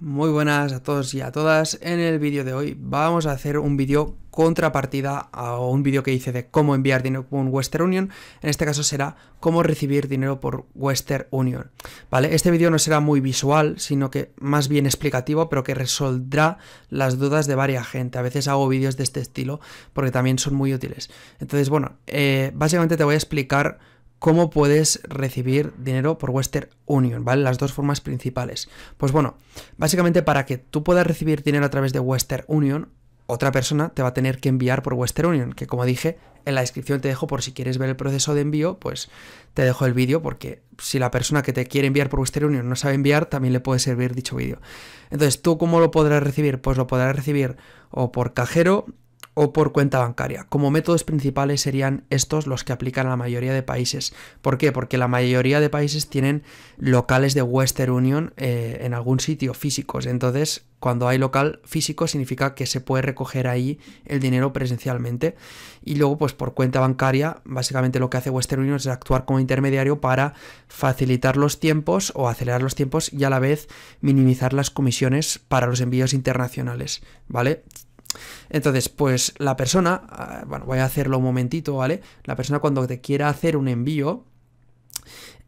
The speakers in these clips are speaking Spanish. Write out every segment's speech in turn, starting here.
Muy buenas a todos y a todas. En el vídeo de hoy vamos a hacer un vídeo contrapartida a un vídeo que hice de cómo enviar dinero con Western Union. En este caso será cómo recibir dinero por Western Union. ¿Vale? Este vídeo no será muy visual, sino que más bien explicativo, pero que resoldrá las dudas de varias gente. A veces hago vídeos de este estilo porque también son muy útiles. Entonces, bueno, eh, básicamente te voy a explicar cómo puedes recibir dinero por Western Union, ¿vale? Las dos formas principales. Pues bueno, básicamente para que tú puedas recibir dinero a través de Western Union, otra persona te va a tener que enviar por Western Union, que como dije, en la descripción te dejo por si quieres ver el proceso de envío, pues te dejo el vídeo porque si la persona que te quiere enviar por Western Union no sabe enviar, también le puede servir dicho vídeo. Entonces, ¿tú cómo lo podrás recibir? Pues lo podrás recibir o por cajero o por cuenta bancaria. Como métodos principales serían estos los que aplican a la mayoría de países. ¿Por qué? Porque la mayoría de países tienen locales de Western Union eh, en algún sitio físicos. Entonces, cuando hay local físico significa que se puede recoger ahí el dinero presencialmente. Y luego, pues por cuenta bancaria, básicamente lo que hace Western Union es actuar como intermediario para facilitar los tiempos o acelerar los tiempos y a la vez minimizar las comisiones para los envíos internacionales. ¿Vale? Entonces, pues la persona, ah, bueno, voy a hacerlo un momentito, ¿vale? La persona cuando te quiera hacer un envío,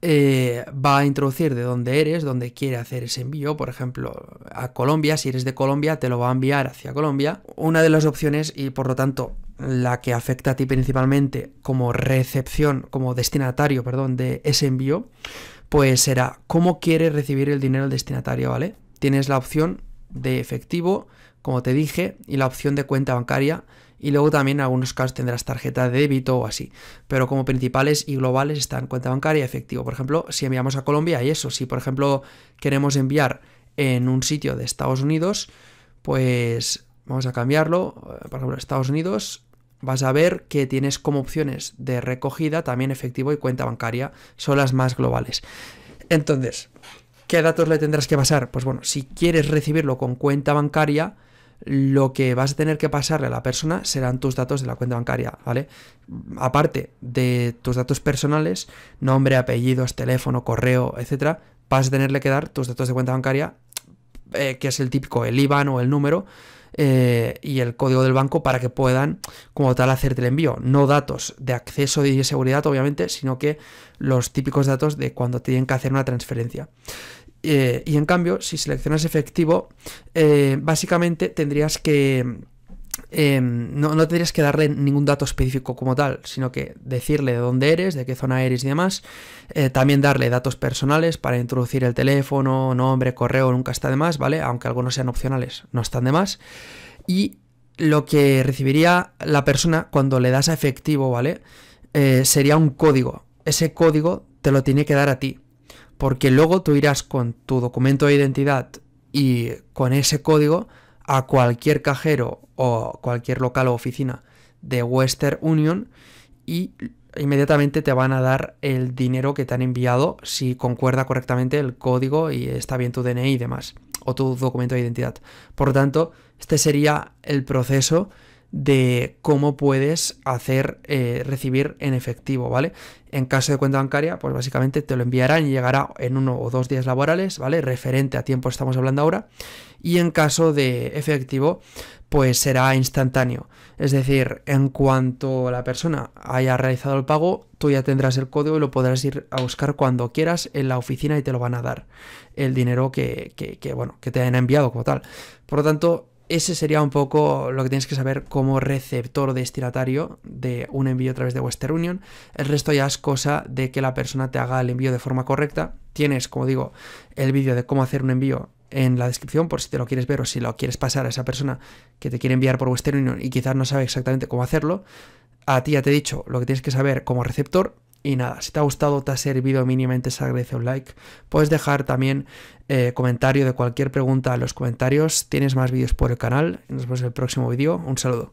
eh, va a introducir de dónde eres, dónde quiere hacer ese envío, por ejemplo, a Colombia, si eres de Colombia, te lo va a enviar hacia Colombia. Una de las opciones, y por lo tanto, la que afecta a ti principalmente como recepción, como destinatario, perdón, de ese envío, pues será cómo quiere recibir el dinero el destinatario, ¿vale? Tienes la opción de efectivo, como te dije, y la opción de cuenta bancaria. Y luego también en algunos casos tendrás tarjeta de débito o así. Pero como principales y globales están cuenta bancaria y efectivo. Por ejemplo, si enviamos a Colombia, y eso. Si por ejemplo queremos enviar en un sitio de Estados Unidos, pues vamos a cambiarlo. Eh, por ejemplo, Estados Unidos, vas a ver que tienes como opciones de recogida también efectivo y cuenta bancaria. Son las más globales. Entonces, ¿qué datos le tendrás que pasar? Pues bueno, si quieres recibirlo con cuenta bancaria, lo que vas a tener que pasarle a la persona serán tus datos de la cuenta bancaria, ¿vale? Aparte de tus datos personales, nombre, apellidos, teléfono, correo, etcétera, vas a tenerle que dar tus datos de cuenta bancaria, eh, que es el típico, el IBAN o el número, eh, y el código del banco para que puedan, como tal, hacerte el envío. No datos de acceso y de seguridad, obviamente, sino que los típicos datos de cuando tienen que hacer una transferencia. Eh, y en cambio, si seleccionas efectivo, eh, básicamente tendrías que... Em, no, tendrías que darle ningún dato específico como tal, sino que decirle de dónde eres, de qué zona eres y demás. Eh, también darle datos personales para introducir el teléfono, nombre, correo, nunca está de más, ¿vale? Aunque algunos sean opcionales, no están de más. Y lo que recibiría la persona cuando le das a efectivo, ¿vale? sería un código. Ese código te lo tiene que dar a ti porque luego tú irás con tu documento de identidad y con ese código a cualquier cajero o cualquier local o oficina de Western Union y inmediatamente te van a dar el dinero que te han enviado si concuerda correctamente el código y está bien tu DNI y demás, o tu documento de identidad. Por lo tanto, este sería el proceso de cómo puedes hacer eh, recibir en efectivo, ¿vale? En caso de cuenta bancaria, pues básicamente te lo enviarán y llegará en uno o dos días laborales, ¿vale? Referente a tiempo estamos hablando ahora. Y en caso de efectivo, pues será instantáneo. Es decir, en cuanto la persona haya realizado el pago, tú ya tendrás el código y lo podrás ir a buscar cuando quieras en la oficina y te lo van a dar. El dinero que, bueno, que te han enviado como tal. Por lo tanto, ese sería un poco lo que tienes que saber como receptor destinatario de un envío a través de Western Union. El resto ya es cosa de que la persona te haga el envío de forma correcta. Tienes, como digo, el vídeo de cómo hacer un envío en la descripción por si te lo quieres ver o si lo quieres pasar a esa persona que te quiere enviar por Western Union y quizás no sabe exactamente cómo hacerlo. A ti ya te he dicho lo que tienes que saber como receptor y nada, si te ha gustado, te ha servido mínimamente, se agradece un like. Puedes dejar también eh, comentario de cualquier pregunta en los comentarios. Tienes más vídeos por el canal. Nos vemos en el próximo vídeo. Un saludo.